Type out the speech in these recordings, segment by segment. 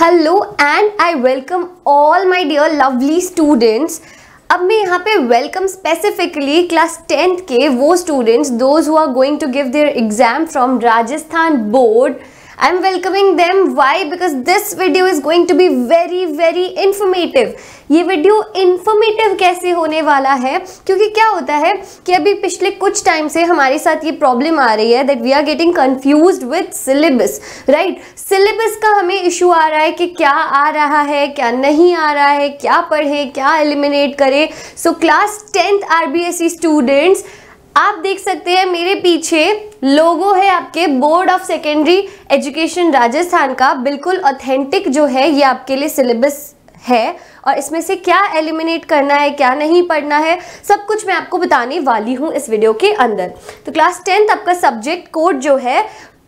Hello and I welcome all my dear lovely students अब मैं यहाँ पे वेलकम स्पेसिफिकली क्लास टेंथ के वो students those who are going to give their exam from Rajasthan board I am welcoming them why because this video is going to be very very informative ये video informative कैसे होने वाला है क्योंकि क्या होता है कि अभी पिछले कुछ टाइम से हमारे साथ ये प्रॉब्लम आ रही है that we are getting confuse with syllabus right syllabus का हमें इशू आ रहा है कि क्या आ रहा है क्या नहीं आ रहा है क्या पढ़े क्या एलिमिनेट करें so class tenth R B S C students आप देख सकते हैं मेरे पीछे लोगो है आपके board of secondary education Rajasthan का बिल्कुल ऑथेंटिक जो है ये आपके लिए सिलेबस है और इसमें से क्या एलिमिनेट करना है क्या नहीं पढ़ना है सब कुछ मैं आपको बताने वाली हूँ इस वीडियो के अंदर तो क्लास टेंथ आपका सब्जेक्ट कोड जो है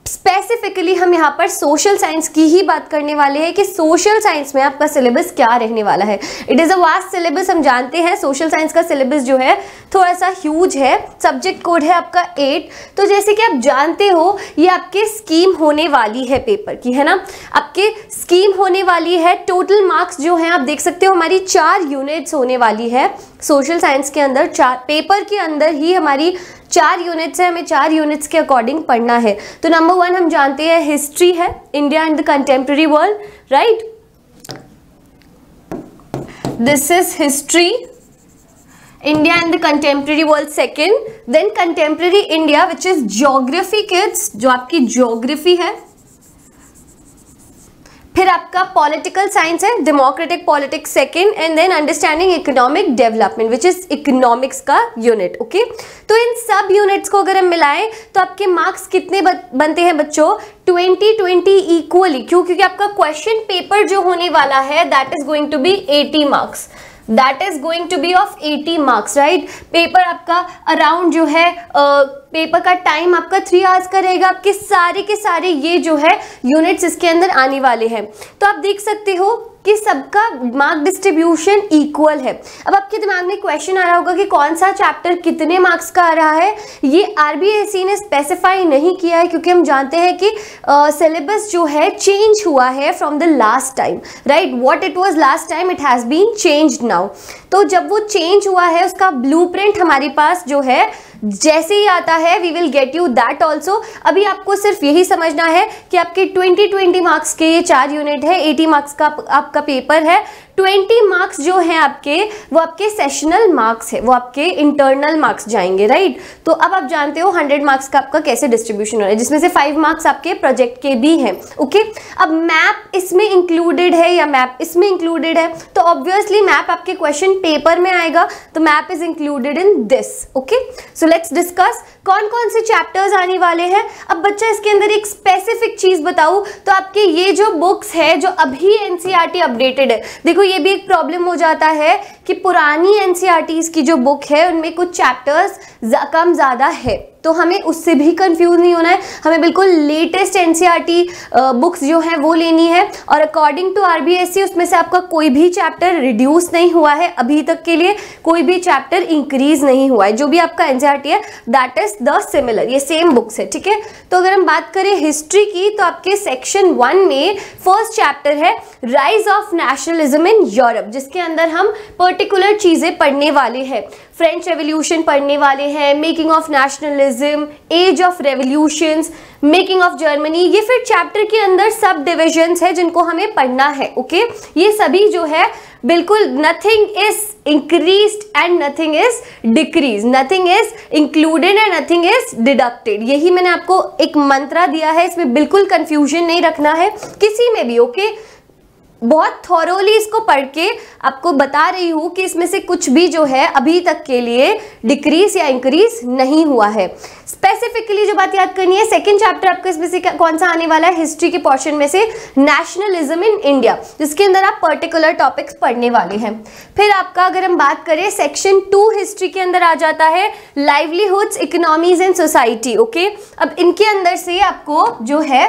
स्पेसिफिकली हम यहाँ पर सोशल साइंस की ही बात करने वाले हैं कि सोशल साइंस में आपका सिलेबस क्या रहने वाला है it is a vast syllabus हम जानते हैं सोशल साइंस का सिलेबस जो है थोड़ा सा ह्यूज है सब्जेक्ट कोड है आपका एट तो जैसे कि आप जानते हो ये आपके स्कीम होने वाली है पेपर की है ना आपके स्कीम होने वाली है टोटल मार्क्स जो हैं आप देख सकते हो हमारी चार यूनिट्स होने वाली है सोशल साइंस के अंदर चार पेपर के अंदर ही हमारी चार यूनिट्स हैं हमें चार यूनिट्स के अकॉर्डिंग पढ़ना है तो नंबर वन हम जानते हैं हिस्ट्री है India and the contemporary world right this is history India and the contemporary world second then contemporary India which is geography kids जो आपकी ज्योग्राफी है फिर आपका पॉलिटिकल साइंस है democratic politics second and then understanding economic development which is economics का unit okay तो इन सब यूनिट्स को अगर हम मिलाएं तो आपके मार्क्स कितने बनते हैं बच्चों 2020 ट्वेंटी इक्वली क्यों क्योंकि आपका क्वेश्चन पेपर जो होने वाला है that is going to be 80 marks that is going to be of 80 marks right paper आपका अराउंड जो है आ, पेपर का टाइम आपका थ्री आवर्स का रहेगा आपके सारे के सारे ये जो है यूनिट्स इसके अंदर आने वाले हैं तो आप देख सकते हो कि सबका मार्क डिस्ट्रीब्यूशन इक्वल है अब आपके दिमाग में क्वेश्चन आ रहा होगा कि कौन सा चैप्टर कितने मार्क्स का आ रहा है ये आर ने स्पेसिफाई नहीं किया है क्योंकि हम जानते हैं कि सिलेबस uh, जो है चेंज हुआ है from the last time right what it was last time it has been change now तो जब वो चेंज हुआ है उसका ब्लू हमारे पास जो है जैसे ही आता है we will get you that also अभी आपको सिर्फ यही समझना है कि आपके 2020 मार्क्स के ये चार यूनिट है 80 मार्क्स का आपका पेपर है ट्वेंटी मार्क्स जो है आपके वो आपके सेशनल मार्क्स है वो आपके इंटरनल मार्क्स जाएंगे राइट तो अब आप जानते हो हंड्रेड मार्क्स का आपका कैसे डिस्ट्रीब्यूशन हो रहा है जिसमें से फाइव मार्क्स आपके प्रोजेक्ट के भी हैं ओके अब मैप इसमें इंक्लूडेड है या मैप इसमें इंक्लूडेड है तो ऑब्वियसली मैप आपके क्वेश्चन पेपर में आएगा तो map is included in this okay so let's discuss कौन कौन से चैप्टर्स आने वाले हैं अब बच्चा इसके अंदर एक स्पेसिफिक चीज बताऊ तो आपके ये जो बुक्स है जो अभी एनसीआरटी अपडेटेड e है देखो देखो ये भी एक प्रॉब्लम हो जाता है कि पुरानी एन e की जो बुक है उनमें कुछ चैप्टर्स कम ज़्यादा है तो हमें उससे भी कंफ्यूज नहीं होना है हमें बिल्कुल लेटेस्ट एनसीईआरटी बुक्स जो है वो लेनी है और अकॉर्डिंग टू आरबीएससी उसमें से आपका कोई भी चैप्टर रिड्यूस नहीं हुआ है अभी तक के लिए कोई भी चैप्टर इंक्रीज नहीं हुआ है जो भी आपका एनसीईआरटी e है दैट इज द सिमिलर ये सेम बुक्स है ठीक है तो अगर हम बात करें हिस्ट्री की तो आपके सेक्शन वन में फर्स्ट चैप्टर है rise of nationalism in Europe जिसके अंदर हम पर्टिकुलर चीजें पढ़ने वाले हैं फ्रेंच रेवोल्यूशन पढ़ने वाले हैं making of nationalism terrorism age of revolution making of Germany ये फिर चैप्टर के अंदर सब डिविजन्स है जिनको हमें पढ़ना है ओके okay? ये सभी जो है बिल्कुल nothing is increase and nothing is decrease nothing is included and nothing is deducted यही मैंने आपको एक मंत्रा दिया है इसमें बिल्कुल कंफ्यूजन नहीं रखना है किसी में भी ओके okay? बहुत थॉरोली इसको पढ़ के आपको बता रही हूँ कि इसमें से कुछ भी जो है अभी तक के लिए डिक्रीज या इंक्रीज नहीं हुआ है स्पेसिफिकली जो बात याद करनी है सेकेंड चैप्टर आपको इसमें से कौन सा आने वाला है हिस्ट्री के पोर्शन में से नेशनलिज्म इन इंडिया जिसके अंदर आप पर्टिकुलर टॉपिक्स पढ़ने वाले हैं फिर आपका अगर हम बात करें सेक्शन टू हिस्ट्री के अंदर आ जाता है livelihoods economies and society okay अब इनके अंदर से आपको जो है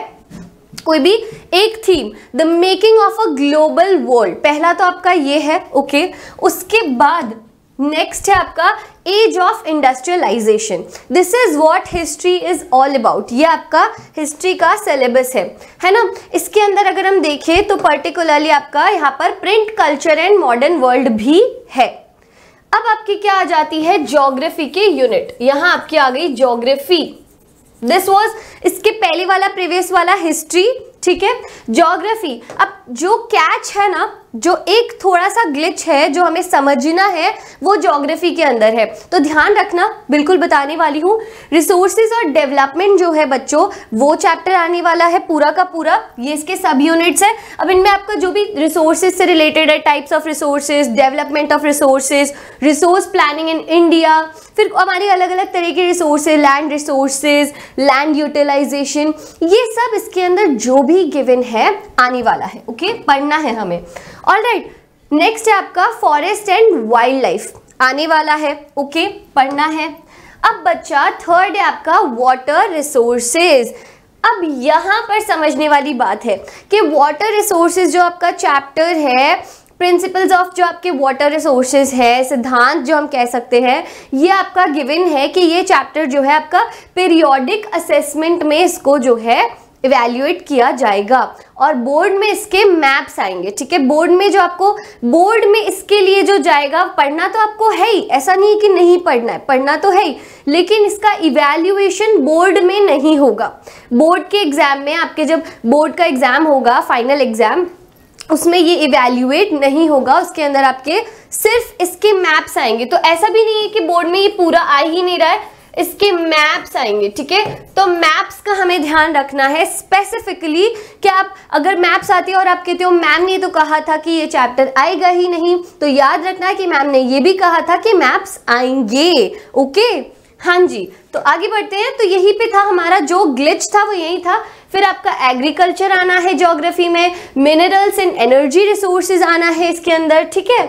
कोई भी एक theme the making of a global world पहला तो आपका ये है ओके okay? उसके बाद नेक्स्ट है आपका age of industrialisation this is what history is all about ये आपका हिस्ट्री का सिलेबस है है ना इसके अंदर अगर हम देखें तो पर्टिकुलरली आपका यहाँ पर print culture and modern world भी है अब आपकी क्या आ जाती है ज्योग्राफी के यूनिट यहां आपकी आ गई ज्योग्राफी दिस वॉज इसके पहले वाला प्रीवियस वाला हिस्ट्री ठीक है ज्योग्राफी अब जो कैच है ना जो एक थोड़ा सा ग्लिच है जो हमें समझना है वो जोग्राफी के अंदर है तो ध्यान रखना बिल्कुल बताने वाली हूँ रिसोर्सेज और डेवलपमेंट जो है बच्चों वो चैप्टर आने वाला है पूरा का पूरा ये इसके सब यूनिट्स है अब इनमें आपका जो भी रिसोर्सेज से रिलेटेड है types of resources development of resources resource planning in India फिर हमारी अलग अलग तरह के resources land resources land utilisation ये सब इसके अंदर जो भी गिवन है आने वाला है ओके पढ़ना है हमें ऑल राइट नेक्स्ट है आपका फॉरेस्ट एंड वाइल्ड लाइफ आने वाला है ओके okay, पढ़ना है अब बच्चा थर्ड है आपका वाटर रिसोर्सेज अब यहाँ पर समझने वाली बात है कि वाटर रिसोर्सेज जो आपका चैप्टर है प्रिंसिपल्स ऑफ जो आपके वाटर रिसोर्सेज है सिद्धांत जो हम कह सकते हैं ये आपका गिवन है कि ये चैप्टर जो है आपका पीरियोडिक असेसमेंट में इसको जो है इवेल्यूएट किया जाएगा और बोर्ड में इसके मैप्स आएंगे ठीक है बोर्ड में जो आपको बोर्ड में इसके लिए जो जाएगा पढ़ना तो आपको है ही ऐसा नहीं कि नहीं पढ़ना है पढ़ना तो है ही लेकिन इसका इवेल्युएशन बोर्ड में नहीं होगा बोर्ड के एग्जाम में आपके जब बोर्ड का एग्जाम होगा फाइनल एग्जाम उसमें ये इवेल्युएट नहीं होगा उसके अंदर आपके सिर्फ इसके मैप्स आएंगे तो ऐसा भी नहीं है कि बोर्ड में ये पूरा आ ही नहीं रहा है इसके मैप्स आएंगे ठीक है तो मैप्स का हमें ध्यान रखना है स्पेसिफिकली कि आप अगर मैप्स आते है और आप कहते हो मैम ने तो कहा था कि ये चैप्टर आएगा ही नहीं तो याद रखना है कि मैम ने ये भी कहा था कि मैप्स आएंगे ओके हाँ जी तो आगे बढ़ते हैं तो यही पे था हमारा जो ग्लिच था वो यही था फिर आपका एग्रीकल्चर आना है ज्योग्राफी में मिनरल्स एंड एनर्जी रिसोर्सेज आना है इसके अंदर ठीक है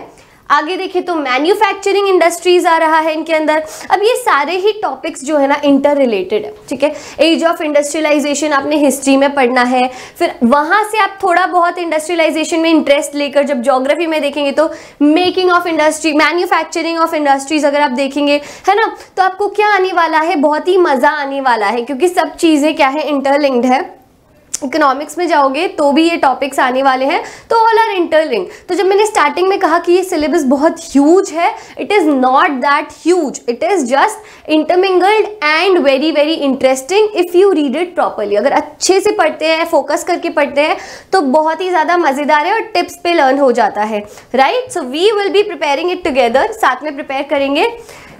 आगे देखिए तो मैन्युफैक्चरिंग इंडस्ट्रीज आ रहा है इनके अंदर अब ये सारे ही टॉपिक्स जो है ना इंटर रिलेटेड है ठीक है एज ऑफ इंडस्ट्रियलाइजेशन आपने हिस्ट्री में पढ़ना है फिर वहां से आप थोड़ा बहुत इंडस्ट्रियलाइजेशन में इंटरेस्ट लेकर जब जोग्राफी में देखेंगे तो making of industry manufacturing of industries अगर आप देखेंगे है ना तो आपको क्या आने वाला है बहुत ही मजा आने वाला है क्योंकि सब चीजें क्या है इंटरलिंक्ड है इकोनॉमिक्स में जाओगे तो भी ये टॉपिक्स आने वाले हैं तो ऑल आर इंटरलिंग तो जब मैंने स्टार्टिंग में कहा कि ये सिलेबस बहुत ह्यूज है it is not that huge it is just intermingled and very very interesting if you read it properly अगर अच्छे से पढ़ते हैं फोकस करके पढ़ते हैं तो बहुत ही ज़्यादा मज़ेदार है और टिप्स पे लर्न हो जाता है right so we will be preparing it together साथ में प्रिपेयर करेंगे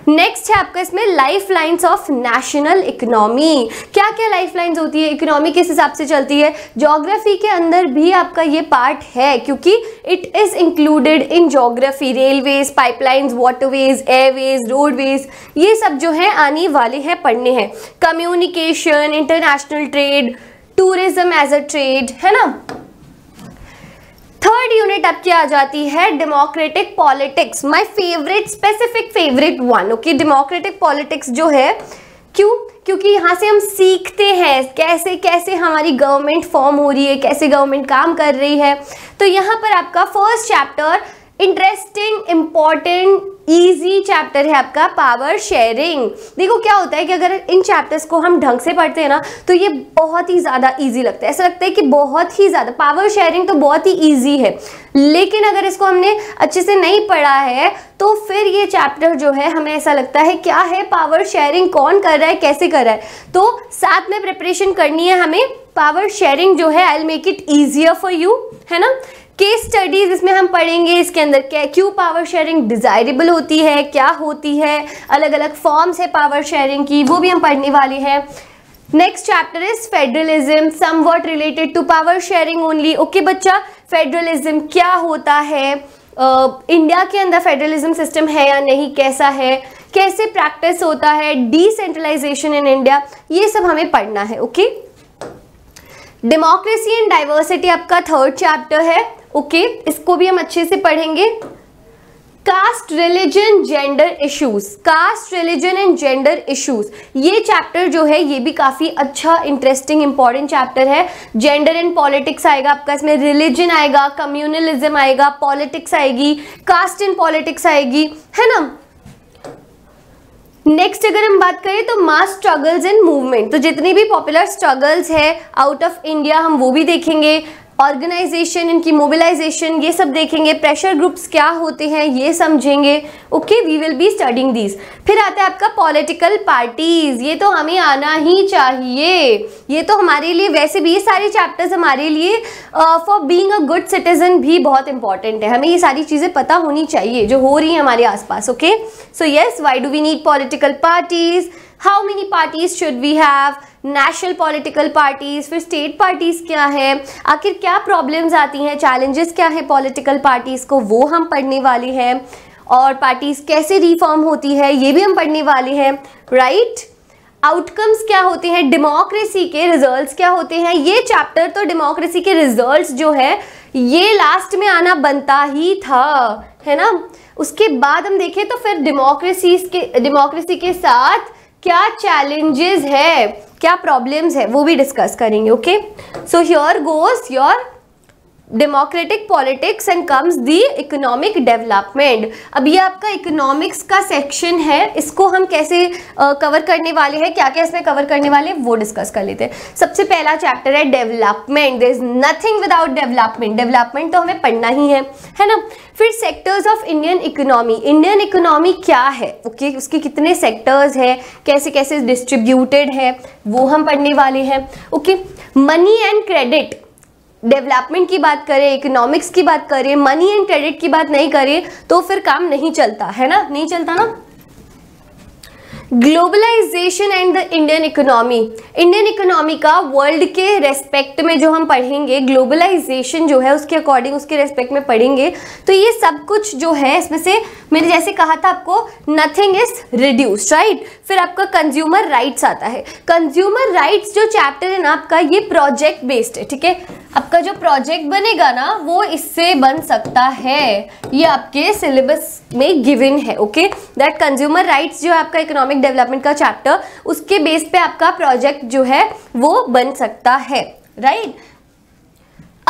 नेक्स्ट है आपका इसमें life lines of national economy क्या क्या लाइफ लाइन्स होती है इकोनॉमी किस हिसाब से चलती है जोग्राफी के अंदर भी आपका ये पार्ट है क्योंकि it is included in geography railways pipelines waterways airways roadways ये सब जो है आने वाले हैं पढ़ने हैं communication international trade tourism as a trade है ना थर्ड यूनिट आपकी आ जाती है democratic politics my favourite specific favourite one okay democratic politics जो है क्यों क्योंकि यहाँ से हम सीखते हैं कैसे कैसे हमारी गवर्नमेंट फॉर्म हो रही है कैसे गवर्नमेंट काम कर रही है तो यहाँ पर आपका first chapter interesting important easy chapter है आपका पावर शेयरिंग देखो क्या होता है कि अगर इन चैप्टर्स को हम ढंग से पढ़ते हैं ना तो ये बहुत ही ज़्यादा ईजी लगता है ऐसा लगता है कि बहुत ही ज़्यादा पावर शेयरिंग तो बहुत ही ईजी है लेकिन अगर इसको हमने अच्छे से नहीं पढ़ा है तो फिर ये चैप्टर जो है हमें ऐसा लगता है क्या है पावर शेयरिंग कौन कर रहा है कैसे कर रहा है तो साथ में प्रिपरेशन करनी है हमें पावर शेयरिंग जो है I make it easier for you है ना केस स्टडीज इसमें हम पढ़ेंगे इसके अंदर क्या क्यों पावर शेयरिंग डिज़ायरेबल होती है क्या होती है अलग अलग फॉर्म्स है पावर शेयरिंग की वो भी हम पढ़ने वाले हैं next chapter is federalism somewhat related to power sharing only okay बच्चा फेडरलिज्म क्या होता है इंडिया uh, के अंदर फेडरलिज्म सिस्टम है या नहीं कैसा है कैसे प्रैक्टिस होता है डिसेंट्रलाइजेशन इन इंडिया ये सब हमें पढ़ना है ओके डेमोक्रेसी एंड डाइवर्सिटी आपका थर्ड चैप्टर है ओके okay, इसको भी हम अच्छे से पढ़ेंगे caste religion gender issues caste religion and gender issues ये चैप्टर जो है ये भी काफ़ी अच्छा इंटरेस्टिंग इंपॉर्टेंट चैप्टर है जेंडर एंड पॉलिटिक्स आएगा आपका इसमें रिलीजन आएगा कम्युनलिज्म आएगा पॉलिटिक्स आएगी कास्ट एंड पॉलिटिक्स आएगी है ना नेक्स्ट अगर हम बात करें तो मास स्ट्रगल्स एंड मूवमेंट तो जितनी भी पॉपुलर स्ट्रगल्स है आउट ऑफ इंडिया हम वो भी देखेंगे ऑर्गेनाइजेशन इनकी मोबिलाइजेशन ये सब देखेंगे प्रेशर ग्रुप्स क्या होते हैं ये समझेंगे okay we will be studying this फिर आता है आपका पॉलिटिकल पार्टीज ये तो हमें आना ही चाहिए ये तो हमारे लिए वैसे भी ये सारे चैप्टर्स हमारे लिए for being a good citizen भी बहुत इंपॉर्टेंट है हमें ये सारी चीज़ें पता होनी चाहिए जो हो रही हैं हमारे आसपास okay so yes why do we need political parties how many parties should we have national political parties फिर स्टेट पार्टीज क्या है आखिर क्या प्रॉब्लम्स आती हैं चैलेंजेस क्या है पॉलिटिकल पार्टीज़ को वो हम पढ़ने वाले हैं और पार्टीज़ कैसे रिफॉर्म होती है ये भी हम पढ़ने वाले हैं राइट right? आउटकम्स क्या होते हैं डेमोक्रेसी के रिजल्ट्स क्या होते हैं ये चैप्टर तो डेमोक्रेसी के रिजल्ट्स जो है ये लास्ट में आना बनता ही था है ना उसके बाद हम देखें तो फिर डेमोक्रेसी के डेमोक्रेसी के साथ क्या चैलेंजेस है क्या प्रॉब्लम्स है वो भी डिस्कस करेंगे okay so here goes your democratic politics and comes the economic development अब ये आपका इकोनॉमिक्स का सेक्शन है इसको हम कैसे कवर uh, करने वाले हैं क्या क्या इसमें कवर करने वाले हैं वो डिस्कस कर लेते हैं सबसे पहला चैप्टर है development there is nothing without development development तो हमें पढ़ना ही है है ना फिर sectors of Indian economy Indian economy क्या है ओके okay, उसके कितने सेक्टर्स है कैसे कैसे डिस्ट्रीब्यूटेड है वो हम पढ़ने वाले हैं okay money and credit development की बात करें इकोनॉमिक्स की बात करें मनी एंड क्रेडिट की बात नहीं करें तो फिर काम नहीं चलता है ना नहीं चलता ना globalisation and the Indian economy Indian economy का वर्ल्ड के रेस्पेक्ट में जो हम पढ़ेंगे ग्लोबलाइजेशन जो है उसके अकॉर्डिंग उसके रेस्पेक्ट में पढ़ेंगे तो ये सब कुछ जो है इसमें से मैंने जैसे कहा था आपको नथिंग इज रिड्यूस्ड राइट फिर आपका कंज्यूमर राइट्स आता है कंज्यूमर राइट्स जो चैप्टर है ना आपका ये प्रोजेक्ट बेस्ड है ठीक है आपका जो प्रोजेक्ट बनेगा ना वो इससे बन सकता है ये आपके सिलेबस में गिवन है ओके दैट कंज्यूमर राइट्स जो आपका इकोनॉमिक डेवलपमेंट का चैप्टर उसके बेस पे आपका प्रोजेक्ट जो है वो बन सकता है राइट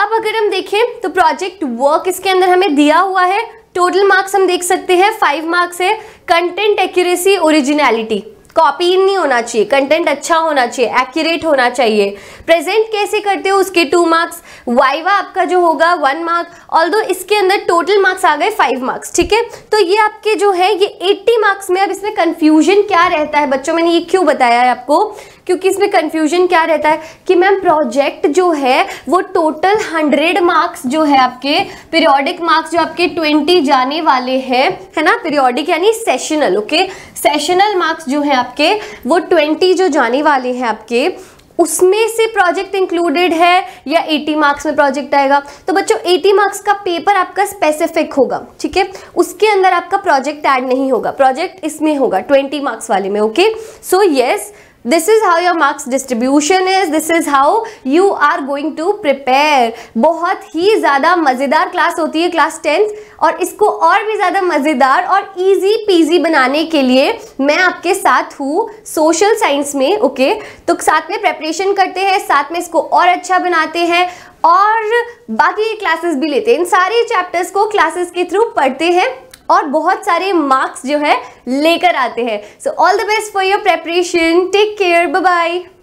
अब अगर हम देखें तो प्रोजेक्ट वर्क इसके अंदर हमें दिया हुआ है टोटल मार्क्स हम देख सकते हैं फाइव मार्क्स है कंटेंट एक्यूरेसी ओरिजिनैलिटी कॉपी नहीं होना चाहिए कंटेंट अच्छा होना चाहिए एक्यूरेट होना चाहिए प्रेजेंट कैसे करते हो उसके टू मार्क्स वाइवा आपका जो होगा वन मार्क ऑल इसके अंदर टोटल मार्क्स आ गए फाइव मार्क्स ठीक है तो ये आपके जो है ये एट्टी मार्क्स में अब इसमें कंफ्यूजन क्या रहता है बच्चों मैंने ये क्यों बताया है आपको क्योंकि इसमें कन्फ्यूजन क्या रहता है कि मैम प्रोजेक्ट जो है वो टोटल हंड्रेड मार्क्स जो है आपके पीरियोडिक मार्क्स जो आपके ट्वेंटी जाने वाले हैं है ना पीरियोडिक यानी सेशनल ओके सेशनल मार्क्स जो है आपके वो ट्वेंटी जो जाने वाले हैं आपके उसमें से प्रोजेक्ट इंक्लूडेड है या 80 मार्क्स में प्रोजेक्ट आएगा तो बच्चों 80 मार्क्स का पेपर आपका स्पेसिफिक होगा ठीक है उसके अंदर आपका प्रोजेक्ट ऐड नहीं होगा प्रोजेक्ट इसमें होगा 20 मार्क्स वाले में okay so yes this is how your marks distribution is this is how you are going to prepare बहुत ही ज़्यादा मज़ेदार क्लास होती है क्लास टेंथ और इसको और भी ज़्यादा मज़ेदार और ईजी पीजी बनाने के लिए मैं आपके साथ हूँ सोशल साइंस में ओके okay? तो साथ में प्रेपरेशन करते हैं साथ में इसको और अच्छा बनाते हैं और बाकी क्लासेस भी लेते हैं इन सारे चैप्टर्स को क्लासेस के थ्रू पढ़ते हैं और बहुत सारे मार्क्स जो है लेकर आते हैं so all the best for your preparation take care bye bye